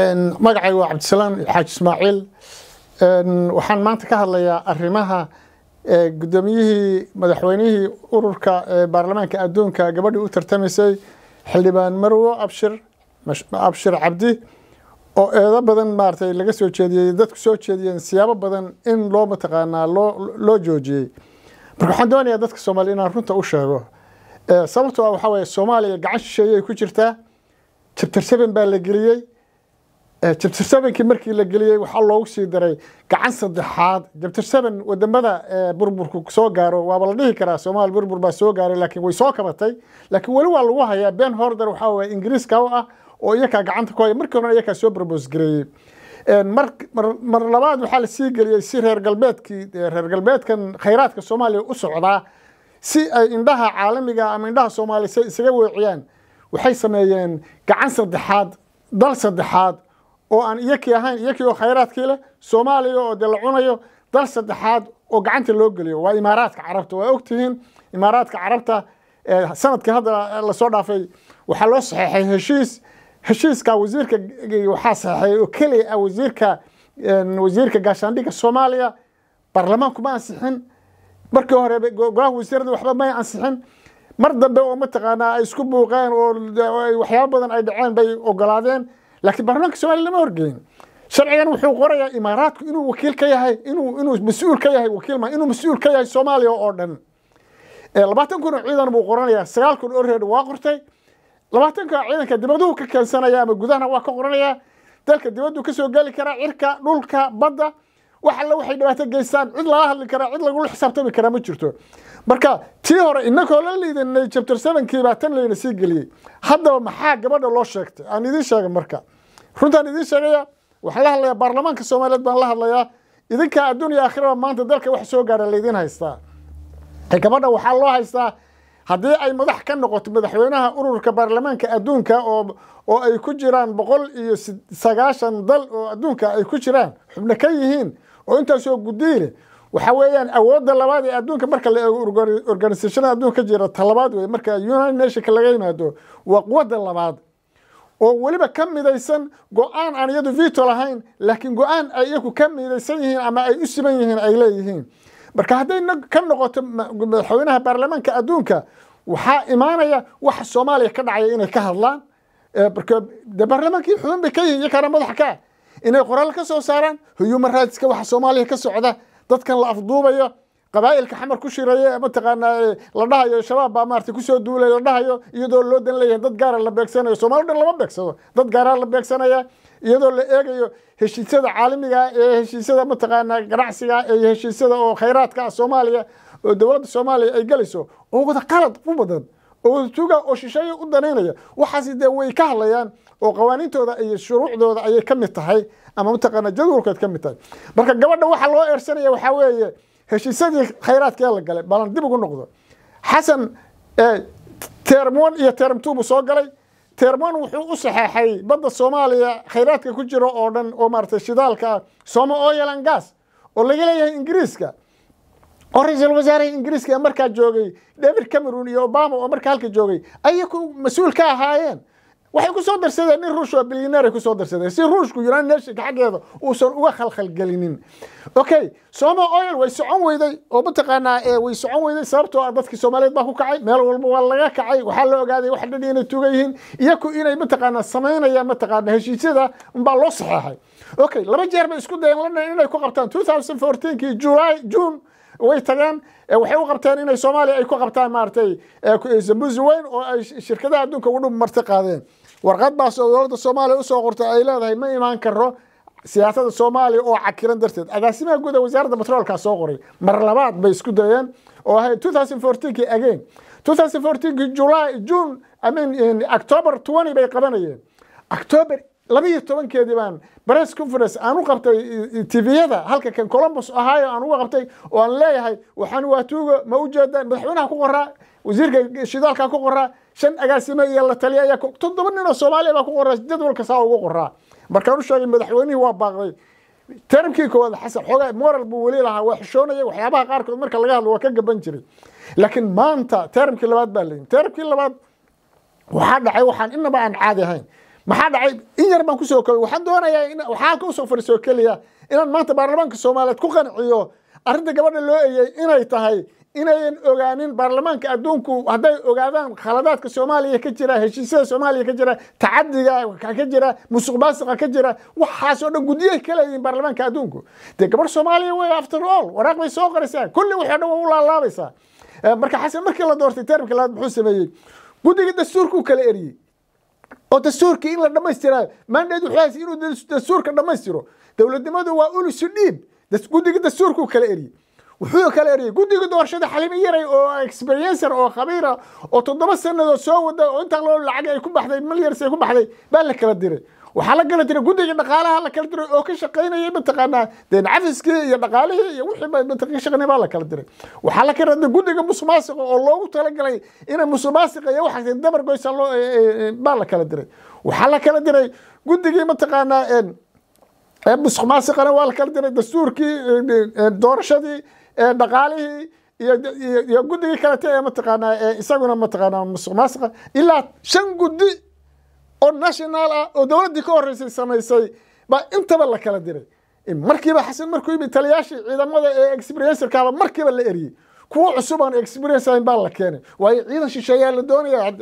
magacay waa cabdisalaan xaaji ismaaciil waxaan maanta ka hadlayaa arrimaha eh, guddoomiyihii madaxweynihii ururka eh, baarlamaanka adduunka gabadhii u tartamaysay xildhibaan marwo abshir abshir cabdi oo eedo badan maaratay laga soo jeediyey dadku soo jeediyeen siyaabo badan in loo mataqaanaa loo loo joojiyey marka waxaan doonayaa dadka soomaaliya inaan runta u sheego eh, sababtoo ah waxaa weeye soomaaliya gacan shisheeyey ku jirtaa jabtar seven baa la geliyey jabtir sevenkii markii la geliyey waxaa loogu sii daray gacan saddexaad jabtir seven wadamada burburku soo gaaro waaba la dhihi karaa soomaali burbur baa soo gaaray laakiin way soo kabatay laakiin weli waa lagu hayaa ben horder waxaa waya ingiriiska u ah oo iyakaa gacanta ku haya markii horena iyakaa soo barbos mar labaad waxaa lasii geliyey si reer galbeedkii reer galbeedkan khayraadka soomaaliya u socdaa si ay indhaha caalamiga ah ama indhaha soomaaliya se isaga weeciyaan waxay sameeyeen gacan saddexaad dal saddexaad oo aan iyakii ahayn iyakii oo khayraadkii leh soomaaliya oo de la dal saddexaad oo gacanta loo geliyo waa imaaraadka carabta waa ogtihiin imaaraadka carabta sanadkii hadda lasoo dhaafay waxaa loo saxeexay heshiis heshiiska wasiirka waxaa saxeexay oo keliya ah wasiirka wasiirka gaashaandhigga soomaaliya baarlamaanku ma ansixin markii hore golaha wasiirada waxba may ansixin mar dambe oo mataqaanaa ay isku buuqeen oo waxyaabo badan ay dhaceen bay ogolaadeen laakiin baarlamaanka somaliya lama horgelin sharcigan wuxuu qorayaa imaaraadku inuu wakiil ka yahay inuu inuu mas-uul ka yahay wakiil ma inuu mas-uul ka yahay soomaaliya oo dhan eh, labaatan kun oo ciidan buu qoranayaa sagaal kun oo reer waa qortay labaatanka ciidanka dibaduhu ka keensanaya ama gudahana waa ka qoranayaa dalka dibaddu ka soo geli karaa cirka dhulka badda wax alle waxay dhibaato geystaan cid lala hadli karaa cid lagula xisaabtami karaa ma jirto marka tii hore inakoo la liidanay chapter sevenkii tan layna sii geliyey haddaba maxaa gabadha loo sheegtay aan idiin sheega marka runtaan idiin sheegayaa waxaan la hadlayaa baarlamaanka soomaaliyeed baan la hadlayaa idinkaa adduun iyo aakhiraba maanta dalka wax soo gaara laydiin haystaa gabadha waxaa loo haystaa haddii ay madax ka noqoto madaxweynaha ururka baarlamaanka adduunka oo oo ay ku jiraan boqol iyo sagaashan dal oo adduunka ay ku jiraan xubno ka yihiin oo intaasoo gudiile waxa weeyaan awoodda labaad ee adduunka marka la eego organisathanada adduunka ka jira talabaad wey marka united nationka laga yimaado waa quwadda labaad oo weliba ka midaysan go-aan aan iyadu vito lahayn laakiin go-aan ay iyaku ka midaysan yihiin ama ay u siban yihiin ay leeyihiin marka hadday ka noqoto madaxweynaha baarlamaanka adduunka waxaa imaanaya waxa soomaaliya ka dhacaya inay ka hadlaan marka de baarlamaankii xubin bay ka yihiin iyakana madaxa ka inay qoraal ka soo saaraan human rightska waxa soomaaliya ka socda dadkan la afduubayo qabaa'ilka xamar ku shiraya mataqaanaa eh, la dhahayo shabaab baa maarata kusoo duulay la dhahayo iyadoo loo dan leeyahay dad gaara la beegsanayo soomaali dhan lama beegsado dad gaaraa la beegsanaya iyadoo la eegayo heshiisyada caalamiga ah ee heshiisyada mataqaanaa ganacsiga ah ee heshiisyada oo khayraadka ah soomaaliya oo dowladda soomaaliya ay galayso oo wada qalad u badan osuga oo shisheeye u danaynaya waxaas dee way ka hadlayaan oo qawaaniintooda iyo shuruucdooda ayay ka mid tahay ama mataqaana jadwalkeed ka mid tahay marka gabadha waxaa loo eersanaya waxaa weeye heshiisadii khayraadkee la galay balan dib ugu noqdo xasan term iyo term soo galay termon wuxuu u saxeexay badda soomaaliya khayraadka ku jira oo dhan oo maaragtay shidaalka somo oyalan gas oo laga leeyahay ingiriiska oo ra-iisul wasaaraha ingiriiska ee markaa joogay david cameron iyo obama oo markaa halka joogay ayay mas-uul ka ahaayeen waxay ku darsadeen nin ruush oo bilyaneeray ku soo darsadeen si ruushku united nationka xaggeeda uusan uga khalkhalgelinin okay soma oil way socon weyday oo mataqaanaa way socon weyday sababtoo ah dadkii soomaaliyeed baa ku kacay meel walba waa laga kacay waxaa la ogaaday wax dhadhi inay tuga yihiin iyaku inay mataqaanaa samaynayaan mataqaanaa heshiisyada unbaa loo saxeexay okay laba jeer bay isku dayeen london inay ku qabtaan two thousand fourteen kii june way tageen waxay u qabteen inay soomaaliya ay ku qabtaan maaratay zambuzi weyn oo ay shirkadaha adduunka ugu dhub marti qaadeen warqad baas oo dowladda soomaaliya usoo qortay ay leedahay ma imaan karo siyaasadda soomaaliya oo cakiran darteed agaasimaha guud ee wasaaradda batroolkaa soo qoray mar labaad bay isku dayeen oo ahayd two thousand fourteenki again two thousand fourteenki july june i mean october twenty bay qabanayeen october labiiyo tobankeedii baan bress conference aan u qabtay tviyada halka kan colombus ahaayo aan uga qabtay oo aan leeyahay waxaan waatuugo ma u jeedaan madaxweynaha ku qoraa wasiirka shidaalka ku qoraa shan agaasime iyo la taliya ayaa toddoba nin oo soomaaliya baa ku qoraa jadwalka saa ugu qoraa markaan u sheegay madaxweynihii waa baaqday termkii koowaad xasan xoogaa moral buu weli lahaa waa xishoonaya waxyaabaha qaarkood marka laga hadlo waa ka gaban jiray laakiin maanta termkii labaad baa layihin termkii labaad waxaa dhacay waxaan inaba aan caadi ahayn maxaa dhacay in yar baan kusoo koobay waxaan doonayaa in waxaa kusoo fadhiisoo keliya inaan maanta baarlamaanka soomaaliyeed ku qanciyo arrinta gabadha loo eeyey inay tahay inayan ogaanin baarlamaanka adduunku hadday ogaadaan khaladaadka soomaaliya ka jira heshiisyada soomaaliya ka jira tacadiga ka jira musuq maasiqa ka jira waxaasoo dhan guddiyahay ka baarlamaanka adduunku dee gabadh soomaaliya wey after all waraaq bay soo qorisaa kulli waxoo dhan waa u laalaabaysaa eh, marka xasan markii la doortay termka labaad muxuu sameeyey guddiga dastuurkuu kala eriyey oo dastuurkii in la dhammaystiraa e dhamaystiraayo wuxuu wuxuuhays inuu dastuurka dhammaystiro dowladnimadu waa ulusu dhiib guddiga dastuurkuu kala eriyey wuxuu kala eriyey guddiga doorashada xalimo yaray oo experiencer oo khabiira oo toddoba sannadood soo wada oo intaa loo lacag ay ku baxday milyars ay ku baxday baa la kala diray waxaa la kala jira guddiga dhaqaalaha la kala diray oo ka shaqaynaya mataqaanaa deen cafiskii iyo dhaqaalihii iyo wixii ba ka shaqaynaya baa la kala diray waxaa la kala diray guddiga musuqmaasuqa oo loogu talagalay ina musuqmaasuqa iyo waxa dabar goysa loo eh, eh, eh, baa la kala diray waxaa la kala diray guddigii mataqaanaa musuqmaasuqana waa la kala diray dastuurkii doorashadii dhaqaalihii iyo guddigii kalete ee mataqaanaa isaguna mataqaanaa musuqmaasuqa ilaa shan guddi oo national ah oo dowladdii ka horreysay samaysay baa intaba la kala diray markiiba xasan markuu yimid taliyaashii ciidamada ee experiencekaaba markiiba la eriyey kuwo cusub aan experience ahayn baa la keenay waayo ciidan shisheeyaa la doonaya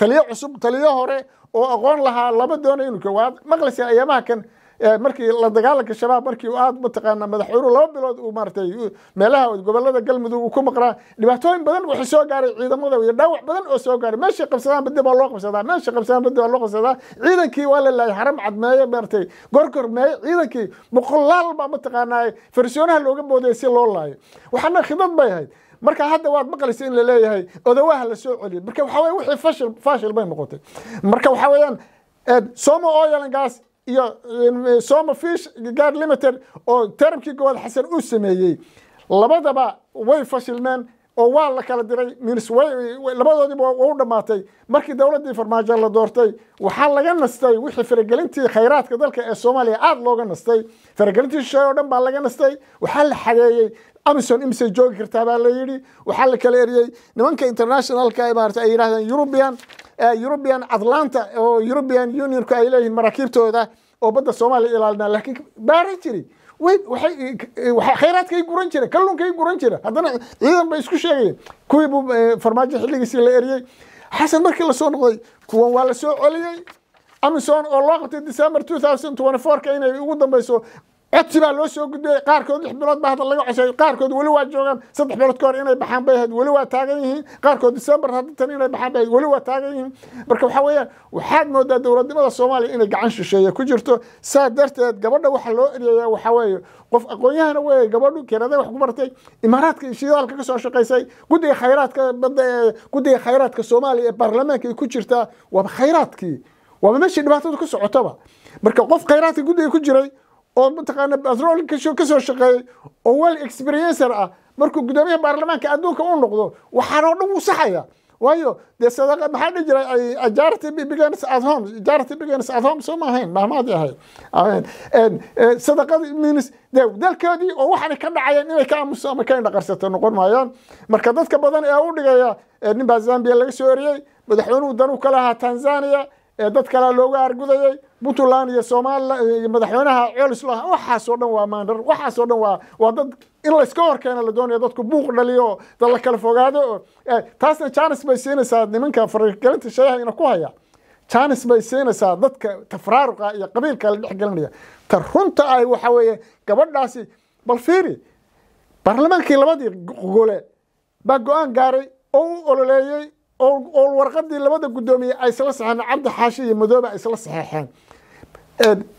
taliyo cusub taliyo hore oo aqoon lahaa lama doonayo inuu maqlaysa ayaamaha kan Eh, markii la dagaalanka shabaab markii aad mataqaana madaxweynuhu laba bilood uu maaratay meelaha gobolada galmudug uu ku maqnaa dhibaatooyin badan wixii soo gaaray ciidamada iyo dhaawac badan oo soo gaaray meeshay qabsadaan badi baa loo qabsadaa meeshay qabsadaan badi baa loo qabsadaa ciidankii waa la laayay haram cadmeeye maaratay gorgormeeye ciidankii boqolaal baa mataqaanaa farsiyoonaha looga boodaya si loo laayo waxaana khidad bay ahayd marka hadda waad maqlaysa in la leeyahay odowaha la soo celiyay marka waxaa weye wixii fashil fashil bay noqotay marka waxaa weeyaan sooma oyalangaas iyo somafish gaar limited oo termkii gobol xasan u sameeyey labadaba way fashilmeen oo waa la kala diray mins labadoodiiba u dhammaatay markii dowladdii farmaajo la doortay waxaa laga nastay wixii faragelintii khayraadka dalka ee soomaaliya aad looga nastay faragelintii shisheeye oo dhan baa laga nastay waxaa la xageeyey amison imisay joogi kartaa baa la yidhi waxaa la kala eryey nimanka internationalka maarata ay yidhahdeen yurubian european atlanta oo european unionka ay leeyihiin maraakiibtooda oo badda soomaaliya ilaalina lakiin baaran jiri way waxay khayraadkay guran jira kalluunkay guran jira haddana ciidan bay isku sheegayeen kuwii buu farmaajo xilligiisii la eriyey xasan markii lasoo noqday kuwan waa la soo celiyey amison oo loo qabtay december two thousand twenty four ka inay ugu dambayso codsi baa loo soo gudbiyey qaarkood lix bilood baa hadda laga codseeyey qaarkood weli waa joogaan saddex bilood ka hor inay baxaan bay ahayd weli waa taagan yihiin qaarkood disembar hadda inay baxaan bay ahayd weli waa taagan yihiin marka waxaa weeyaan waxaad moodaa dowladnimada soomaaliya inay gacan shisheeye ku jirto saa darteed gabadha waxa loo eryayaa waxaa weeye qof aqoon-yahana gabadhu kenada wax ku bartay imaaraadka shidaalka kasoo shaqaysay guddiga khayraadka badda ee guddiga khayraadka soomaaliya ee baarlamaanka ay ku jirtaa waaba khayraadkii waaba meeshii dhibaatadu ka socotaba marka qof khayraadka guddiga ku jiray oo mataqaana batroolka kasoo shaqeeyey oo wel experiencer ah markuu gudoomiyaha baarlamaanka adduunka u noqdo waxaan oo dhan wuu saxaya waayo dee sadaqa maxaa dhihi jiray ajarty begins at home ajarty begins at home soo ahayn mahmaadi ahayd e, sadaqadii means dee dalkoodii oo waxaanay ka dhacayeen inay ka aamuso ama ka indhaqarsato noqon maayaan marka dadka badan ee u dhigaya e, ninbaa zambia laga soo eriyey madaxweynuhu danuu ka lahaa tanzania ee dad kalea loogu argudayay puntland iyo iyo madaxweynaha colis lahaa waxaasoo dhan waa maandar waxaasoo dhan waa waa dad in layska horkeena la doonaya dadku buuq dhaliyo oo dad la kala fogaado oo taasna janis bay siinaysaa nimanka fariirgelinta shayahayna ku haya janis bay siinaysaa dadka tafraaruqa iyo qabiilka la dhexgelinaya ta runta ay waxa weeye gabadhaasi bal fiiri baarlamaankii labadii gole baa go-aan gaaray oo u ololeeyey oo warqadii labada guddoomiye ay isla saxeen cabdi xaashi iyo madoobe ay isla saxeexeen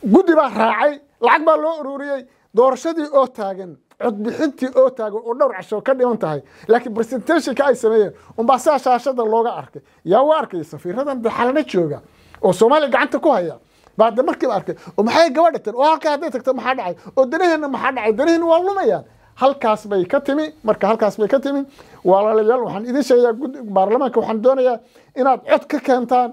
guddi baa raacay lacag baa loo ururiyey doorashadii oo taagan codbixintii oo taagan oo dhowr casho ka dhiman tahay laakiin presentationka ay sameeyeen unbaa saa shaashada looga arkay yaa waa arkay safiiradan dee xalana jooga oo soomaaliya gacanta ku haya baade markiiba arkay oo maxay gabadha tan oo halkaa hadday tagta maxaa dhacay oo danaheenna maxaa dhacay danaheenna waa lumayaan halkaas bay ka timi marka halkaas bay ka timi walaalayaal waxaan idin sheegayaa baarlamaanka waxaan doonayaa inaad cod ka keentaan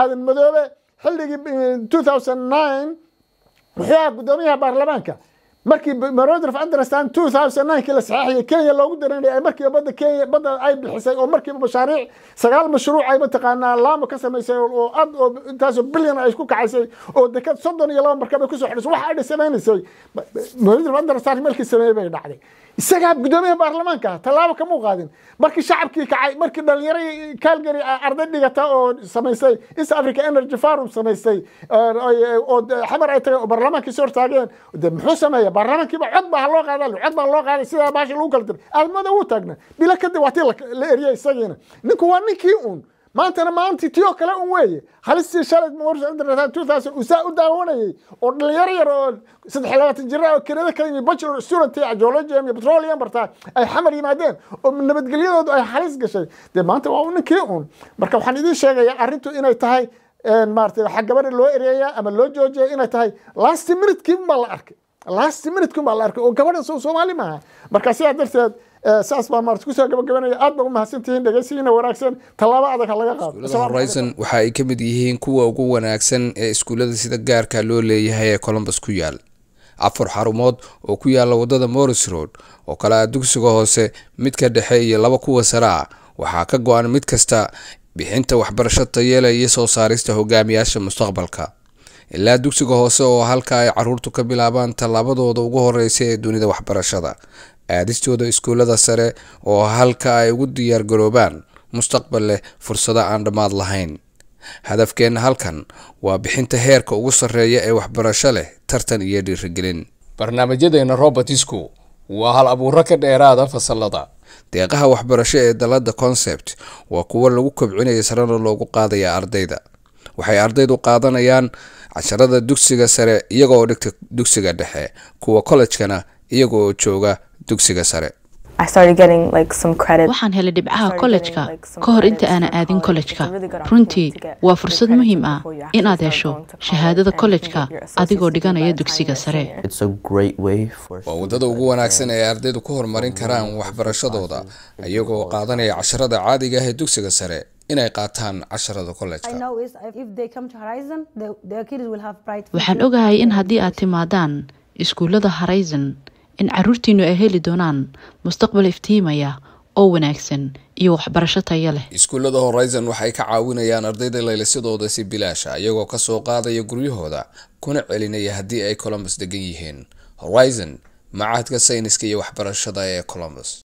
aadan madoobe xilligii eh, wuxuu ahaa guddoomiyaha baarlamaanka markii meroder of two thousand ninekii la saxaaxiyey kenya loogu dareynaya ay markiiba badda kenya badda ay bixisay oo markiiba mashaariic sagaal mashruuc ay mataqaanaa laamo ka samaysay oo ad oo intaasoo bilyan ay isku kacaysay oo dekad soddon iyo laba markab ay kusoo xidhisay waxa ay samaynayay meroder of understand markii sameeyey bay dhacday isagaa gudoomiyaha baarlamaanka tallaabo kamuu qaadin markii shacabkii kacay markii dhalinyaro calgary ah, arday dhigata oo samaysay east africa energy forum samaysay er, e, oo xamar ay tageen oo baarlamaankii soo hortaageen de muxuu sameeya baarlamankiiba cod baa haloo qaada cod baa haloo qaaday sidaa baashi lagu kala diray aalmada wuu taagna bilo kadib waa tii la eriyay isagiina ninku waa ninkii uun maantana maantii tioo kale un weeye halistii shalay murtuusan usaa u daawanayay oo dhalinyaro yar oo saddex labaatan jir oo kirada ka yimi bachelor student iyo iyo petroleum bartaa ay xamar yimaadeen oo nabadgelyadoodu ay halis gashay dee maanta waa ninkii un marka waxaan idiin sheegayaa arrintu inay tahay maarata waxaa gabadha loo ereeyaa ama loo joojiya inay tahay last minutekii unbaa la arkay last minutkun baa la arkay oo gabadhan soo soomaali maaha marka sidaa darteed eh, saas baa maarta kusoo gabagabanaya aad baa u mahadsantihiin dhegeysigiina wanaagsan tallaabo adag ha laga qaado waxa ay ka mid yihiin kuwa ugu wanaagsan ee iskuullada sida gaarka loo leeyahay ee colombus ku yaal afar xarumood oo ku yaala waddada morris road oo kale ah dugsiga hoose midka dhexe iyo laba kuwa sare ah waxaa ka go-an mid kasta bixinta waxbarasho tayeela iyo soo saarista hogaamiyaasha mustaqbalka ilaa dugsiga hoose oo halka ay caruurtu ka bilaabaan tallaabadooda ugu horeysa ee dunida waxbarashada aadistooda iskuullada sare oo halka ay ugu diyaargaroobaan mustaqbal leh fursado aan dhammaad lahayn hadafkeena halkan waa bixinta heerka ugu sarreeya ee waxbarasho leh tartan iyo dhiirigelin barnaamijyadeenna robertisku waa hal abuuro ka dheeraada fasalada deeqaha waxbarasho ee dalada concept waa kuwo lagu kobcinaya sarana loogu qaadaya ardayda waxay ardaydu qaadanayaan casharada dugsiga sare iyagooo dhigta dugsiga dhexe kuwa kollejkana iyaga oo jooga dugsiga sare waxaan helay dhibcaha kollejka ka hor inta aana aadin kollejka runtii waa fursad muhiim ah inaad hesho shahaadada kollejka adigoo dhiganaya dugsiga sare waa waddada ugu wanaagsan ee ardaydu ku horumarin karaan waxbarashadooda iyagoo qaadanaya casharada caadiga ah ee dugsiga sare inay qaataan casharada kolejkawaxaan ogahay in haddii aad timaadaan iskuullada horizon in caruurtiinnu ay heli doonaan mustaqbal iftiimaya oo wanaagsan iyo waxbarasho taya leh iskuullada horizon waxay ka caawinayaan ardayda laylasadooda si bilaasha iyagoo kasoo qaadaya guryahooda kuna celinaya haddii ay colombus degan yihiin horizon macaadka sayniska iyo waxbarashada ee columbus